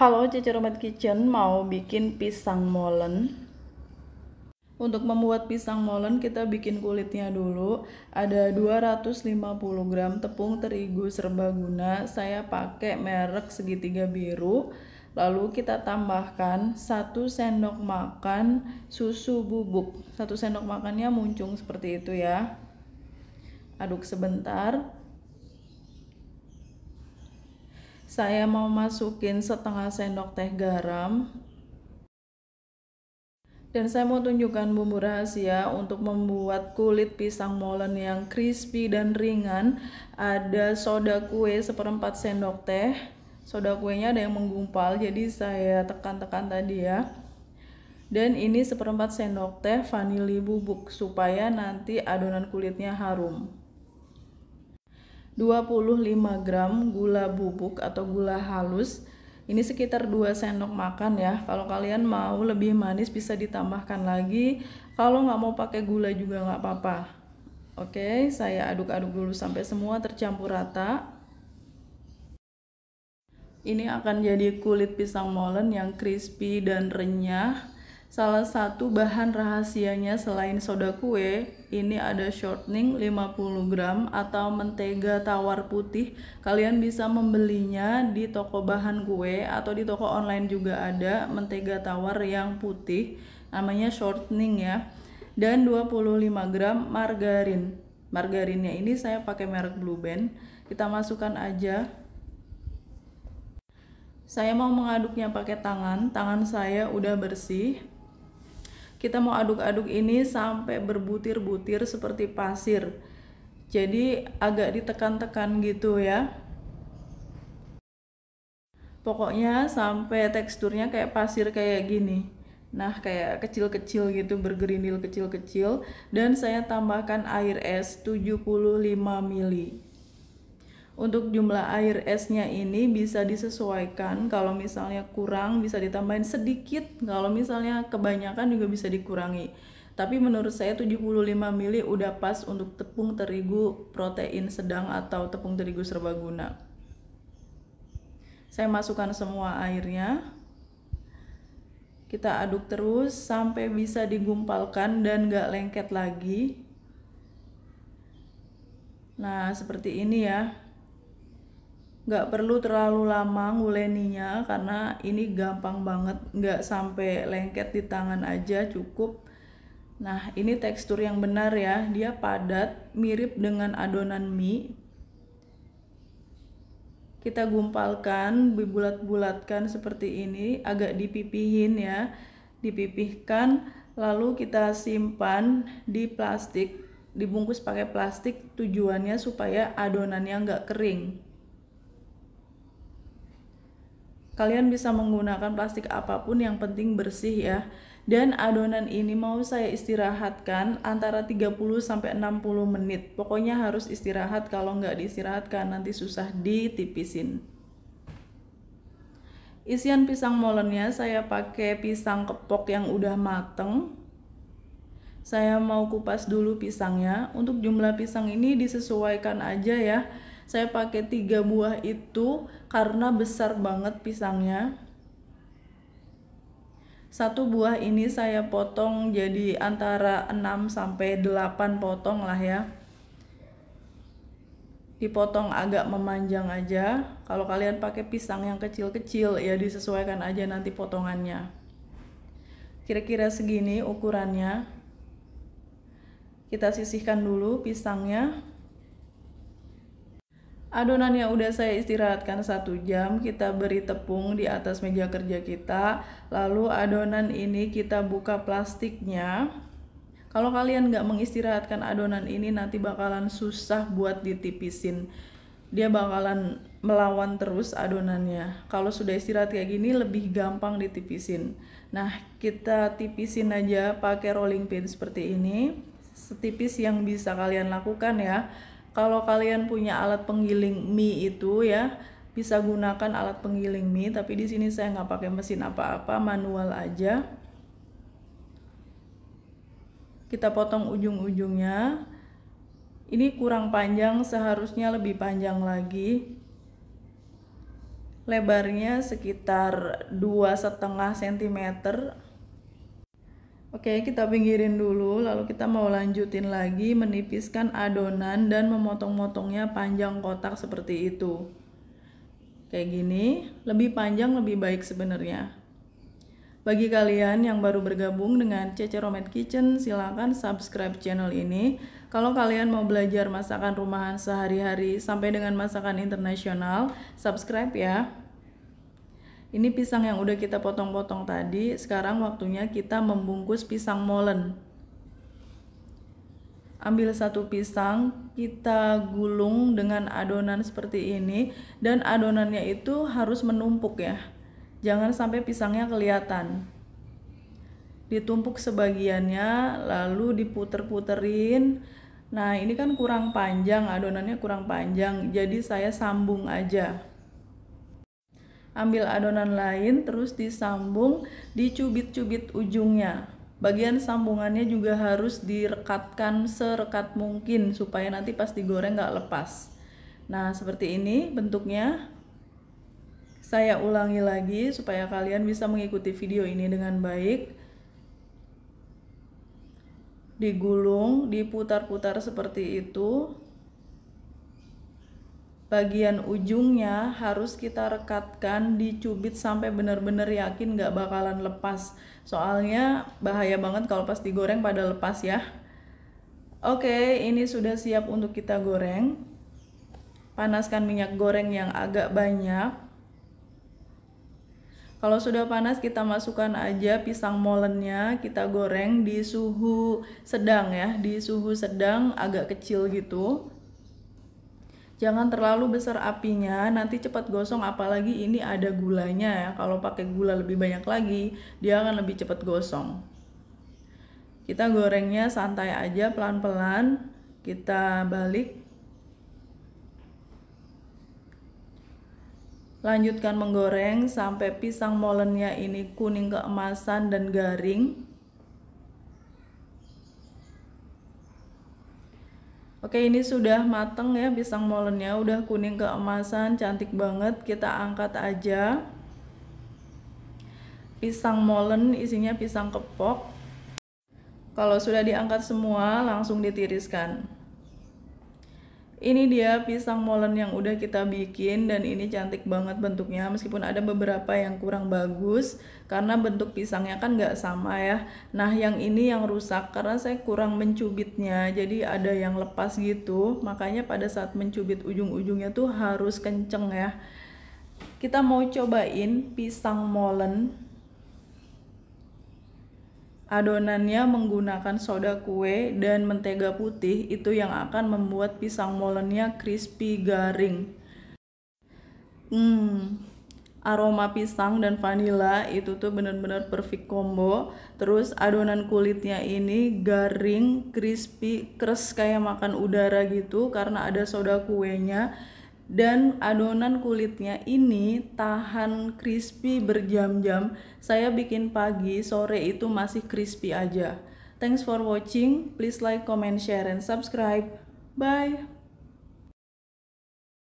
Halo Cici Rumah Kitchen mau bikin pisang molen Untuk membuat pisang molen kita bikin kulitnya dulu Ada 250 gram tepung terigu serbaguna Saya pakai merek segitiga biru Lalu kita tambahkan 1 sendok makan susu bubuk 1 sendok makannya muncung seperti itu ya Aduk sebentar saya mau masukin setengah sendok teh garam dan saya mau tunjukkan bumbu rahasia untuk membuat kulit pisang molen yang crispy dan ringan ada soda kue seperempat sendok teh soda kuenya ada yang menggumpal jadi saya tekan-tekan tadi ya dan ini seperempat sendok teh vanili bubuk supaya nanti adonan kulitnya harum 25 gram gula bubuk atau gula halus ini sekitar 2 sendok makan ya kalau kalian mau lebih manis bisa ditambahkan lagi kalau nggak mau pakai gula juga nggak apa-apa oke saya aduk-aduk dulu sampai semua tercampur rata ini akan jadi kulit pisang molen yang crispy dan renyah Salah satu bahan rahasianya selain soda kue, ini ada shortening 50 gram atau mentega tawar putih. Kalian bisa membelinya di toko bahan kue atau di toko online juga ada mentega tawar yang putih, namanya shortening ya. Dan 25 gram margarin. Margarinnya ini saya pakai merek Blue Band. Kita masukkan aja saya mau mengaduknya pakai tangan tangan saya udah bersih kita mau aduk-aduk ini sampai berbutir-butir seperti pasir. Jadi agak ditekan-tekan gitu ya. Pokoknya sampai teksturnya kayak pasir kayak gini. Nah, kayak kecil-kecil gitu, bergerindil kecil-kecil. Dan saya tambahkan air es 75 ml untuk jumlah air esnya ini bisa disesuaikan kalau misalnya kurang bisa ditambahin sedikit kalau misalnya kebanyakan juga bisa dikurangi tapi menurut saya 75 ml udah pas untuk tepung terigu protein sedang atau tepung terigu serbaguna saya masukkan semua airnya kita aduk terus sampai bisa digumpalkan dan gak lengket lagi nah seperti ini ya nggak perlu terlalu lama nguleninya karena ini gampang banget nggak sampai lengket di tangan aja cukup nah ini tekstur yang benar ya dia padat mirip dengan adonan mie kita gumpalkan dibulat-bulatkan seperti ini agak dipipihin ya dipipihkan lalu kita simpan di plastik dibungkus pakai plastik tujuannya supaya adonannya nggak kering Kalian bisa menggunakan plastik apapun yang penting bersih ya. Dan adonan ini mau saya istirahatkan antara 30 sampai 60 menit. Pokoknya harus istirahat kalau nggak diistirahatkan nanti susah ditipisin. Isian pisang molennya saya pakai pisang kepok yang udah mateng. Saya mau kupas dulu pisangnya. Untuk jumlah pisang ini disesuaikan aja ya saya pakai tiga buah itu karena besar banget pisangnya satu buah ini saya potong jadi antara 6 sampai 8 potong lah ya dipotong agak memanjang aja kalau kalian pakai pisang yang kecil-kecil ya disesuaikan aja nanti potongannya kira-kira segini ukurannya kita sisihkan dulu pisangnya Adonan yang udah saya istirahatkan satu jam kita beri tepung di atas meja kerja kita. Lalu adonan ini kita buka plastiknya. Kalau kalian nggak mengistirahatkan adonan ini nanti bakalan susah buat ditipisin. Dia bakalan melawan terus adonannya. Kalau sudah istirahat kayak gini lebih gampang ditipisin. Nah, kita tipisin aja pakai rolling pin seperti ini. Setipis yang bisa kalian lakukan ya kalau kalian punya alat penggiling mie itu ya bisa gunakan alat penggiling mie tapi di sini saya nggak pakai mesin apa-apa manual aja kita potong ujung-ujungnya ini kurang panjang seharusnya lebih panjang lagi lebarnya sekitar dua setengah sentimeter Oke, kita pinggirin dulu, lalu kita mau lanjutin lagi menipiskan adonan dan memotong-motongnya panjang kotak seperti itu. Kayak gini, lebih panjang lebih baik sebenarnya. Bagi kalian yang baru bergabung dengan Cece Romet Kitchen, silahkan subscribe channel ini. Kalau kalian mau belajar masakan rumahan sehari-hari sampai dengan masakan internasional, subscribe ya. Ini pisang yang udah kita potong-potong tadi, sekarang waktunya kita membungkus pisang molen. Ambil satu pisang, kita gulung dengan adonan seperti ini dan adonannya itu harus menumpuk ya. Jangan sampai pisangnya kelihatan. Ditumpuk sebagiannya lalu diputer-puterin. Nah, ini kan kurang panjang, adonannya kurang panjang. Jadi saya sambung aja ambil adonan lain terus disambung dicubit-cubit ujungnya bagian sambungannya juga harus direkatkan serekat mungkin supaya nanti pas digoreng nggak lepas nah seperti ini bentuknya saya ulangi lagi supaya kalian bisa mengikuti video ini dengan baik digulung diputar-putar seperti itu bagian ujungnya harus kita rekatkan dicubit sampai benar-benar yakin nggak bakalan lepas soalnya bahaya banget kalau pas digoreng pada lepas ya oke ini sudah siap untuk kita goreng panaskan minyak goreng yang agak banyak kalau sudah panas kita masukkan aja pisang molennya kita goreng di suhu sedang ya di suhu sedang agak kecil gitu Jangan terlalu besar apinya, nanti cepat gosong apalagi ini ada gulanya ya. Kalau pakai gula lebih banyak lagi, dia akan lebih cepat gosong. Kita gorengnya santai aja pelan-pelan. Kita balik. Lanjutkan menggoreng sampai pisang molennya ini kuning keemasan dan garing. Oke ini sudah mateng ya pisang molennya udah kuning keemasan cantik banget kita angkat aja pisang molen isinya pisang kepok kalau sudah diangkat semua langsung ditiriskan ini dia pisang molen yang udah kita bikin dan ini cantik banget bentuknya meskipun ada beberapa yang kurang bagus karena bentuk pisangnya kan nggak sama ya. Nah yang ini yang rusak karena saya kurang mencubitnya jadi ada yang lepas gitu makanya pada saat mencubit ujung-ujungnya tuh harus kenceng ya. Kita mau cobain pisang molen Adonannya menggunakan soda kue dan mentega putih itu yang akan membuat pisang molennya crispy garing. Hmm, aroma pisang dan vanila itu tuh benar-benar perfect combo. Terus adonan kulitnya ini garing, crispy, keras kayak makan udara gitu karena ada soda kuenya dan adonan kulitnya ini tahan crispy berjam-jam. Saya bikin pagi, sore itu masih crispy aja. Thanks for watching. Please like, comment, share, and subscribe. Bye.